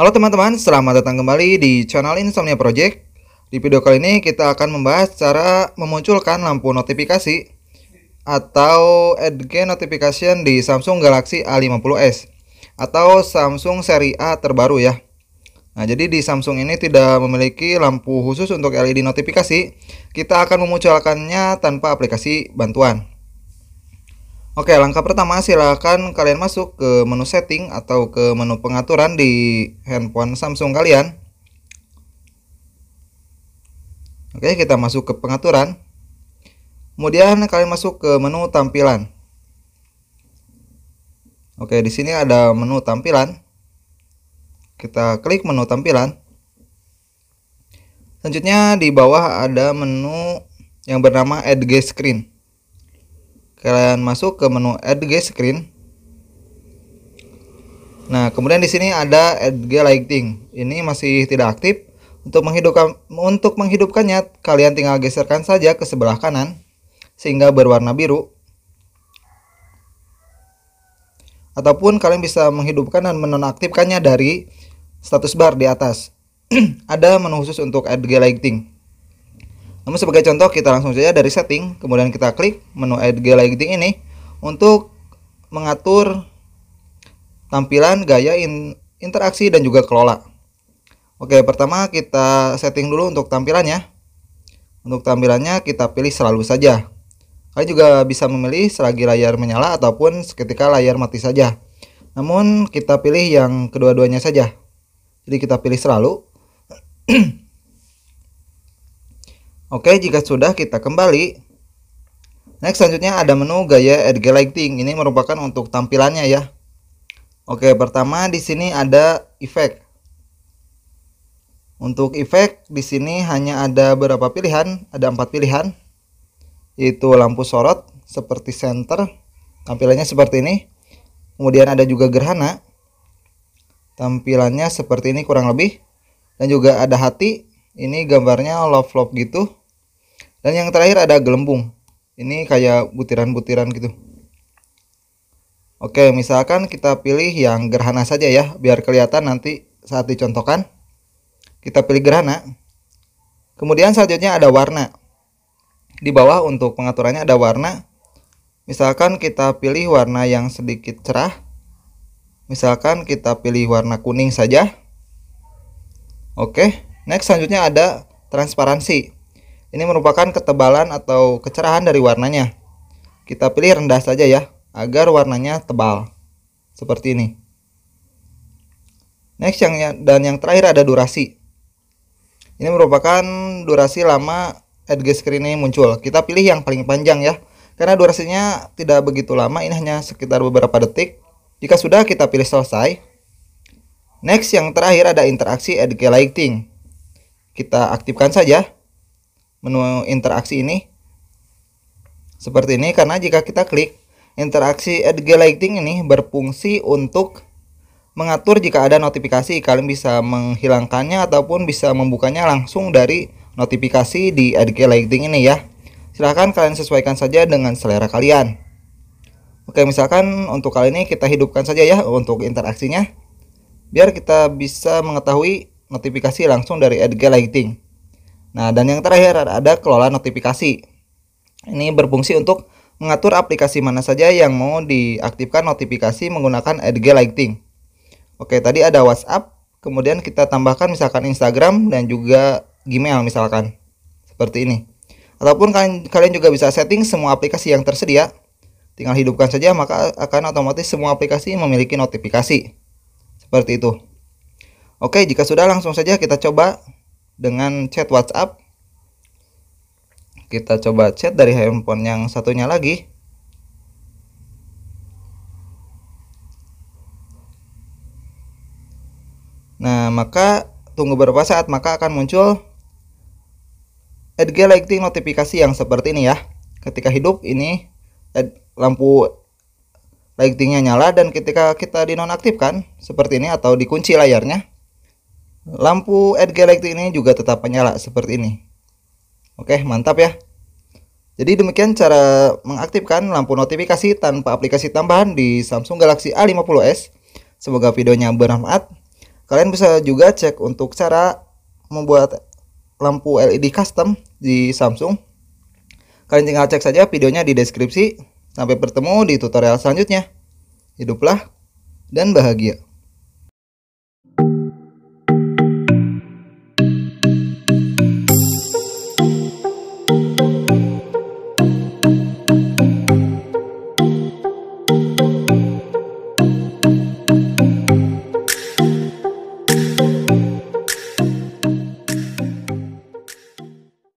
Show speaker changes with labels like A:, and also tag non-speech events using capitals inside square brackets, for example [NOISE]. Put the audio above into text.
A: Halo teman-teman, selamat datang kembali di channel Insomnia Project. Di video kali ini kita akan membahas cara memunculkan lampu notifikasi atau Edge Notification di Samsung Galaxy A50s atau Samsung seri A terbaru ya. Nah, jadi di Samsung ini tidak memiliki lampu khusus untuk LED notifikasi. Kita akan memunculkannya tanpa aplikasi bantuan. Oke, langkah pertama silahkan kalian masuk ke menu setting atau ke menu pengaturan di handphone Samsung kalian. Oke, kita masuk ke pengaturan. Kemudian kalian masuk ke menu tampilan. Oke, di sini ada menu tampilan. Kita klik menu tampilan. Selanjutnya di bawah ada menu yang bernama Edge Screen. Kalian masuk ke menu add Edge Screen. Nah, kemudian di sini ada Edge Lighting. Ini masih tidak aktif. Untuk menghidupkan untuk menghidupkannya, kalian tinggal geserkan saja ke sebelah kanan sehingga berwarna biru. Ataupun kalian bisa menghidupkan dan menonaktifkannya dari status bar di atas. [CLEARS THROAT] ada menu khusus untuk add Edge Lighting. Namun sebagai contoh kita langsung saja dari setting, kemudian kita klik menu add lighting ini untuk mengatur tampilan, gaya, in, interaksi dan juga kelola. Oke, pertama kita setting dulu untuk tampilannya. Untuk tampilannya kita pilih selalu saja. Kalian juga bisa memilih selagi layar menyala ataupun seketika layar mati saja. Namun kita pilih yang kedua-duanya saja. Jadi kita pilih selalu. [CLEARS THROAT] Oke, jika sudah kita kembali. Next selanjutnya ada menu gaya RG Lighting. Ini merupakan untuk tampilannya ya. Oke, pertama di sini ada efek. Untuk efek di sini hanya ada beberapa pilihan? Ada empat pilihan. Itu lampu sorot seperti center. Tampilannya seperti ini. Kemudian ada juga gerhana. Tampilannya seperti ini kurang lebih. Dan juga ada hati. Ini gambarnya love-love gitu. Dan yang terakhir ada gelembung. Ini kayak butiran-butiran gitu. Oke, misalkan kita pilih yang gerhana saja ya, biar kelihatan nanti saat dicontohkan. Kita pilih gerhana. Kemudian selanjutnya ada warna. Di bawah untuk pengaturannya ada warna. Misalkan kita pilih warna yang sedikit cerah. Misalkan kita pilih warna kuning saja. Oke, next selanjutnya ada transparansi. Ini merupakan ketebalan atau kecerahan dari warnanya. Kita pilih rendah saja ya, agar warnanya tebal. Seperti ini. Next yang ya, dan yang terakhir ada durasi. Ini merupakan durasi lama edge screen ini muncul. Kita pilih yang paling panjang ya. Karena durasinya tidak begitu lama, ini hanya sekitar beberapa detik. Jika sudah kita pilih selesai. Next yang terakhir ada interaksi edge lighting. Kita aktifkan saja menu interaksi ini seperti ini karena jika kita klik interaksi Edge Lighting ini berfungsi untuk mengatur jika ada notifikasi kalian bisa menghilangkannya ataupun bisa membukanya langsung dari notifikasi di Edge Lighting ini ya silahkan kalian sesuaikan saja dengan selera kalian oke misalkan untuk kali ini kita hidupkan saja ya untuk interaksinya biar kita bisa mengetahui notifikasi langsung dari Edge Lighting Nah, dan yang terakhir ada kelola notifikasi. Ini berfungsi untuk mengatur aplikasi mana saja yang mau diaktifkan notifikasi menggunakan Edge Lighting. Oke, tadi ada WhatsApp, kemudian kita tambahkan misalkan Instagram dan juga Gmail misalkan. Seperti ini. Ataupun kalian kalian juga bisa setting semua aplikasi yang tersedia. Tinggal hidupkan saja maka akan otomatis semua aplikasi memiliki notifikasi. Seperti itu. Oke, jika sudah langsung saja kita coba dengan chat WhatsApp. Kita coba chat dari handphone yang satunya lagi. Nah, maka tunggu beberapa saat maka akan muncul Edge lighting notifikasi yang seperti ini ya. Ketika hidup ini lampu lightingnya nyala dan ketika kita dinonaktifkan seperti ini atau dikunci layarnya Lampu LED elektrik ini juga tetap menyala seperti ini. Oke, mantap ya. Jadi demikian cara mengaktifkan lampu notifikasi tanpa aplikasi tambahan di Samsung Galaxy A50s. Semoga videonya bermanfaat. Kalian bisa juga cek untuk cara membuat lampu LED custom di Samsung. Kalian tinggal cek saja videonya di deskripsi. Sampai bertemu di tutorial selanjutnya. Hiduplah dan bahagia.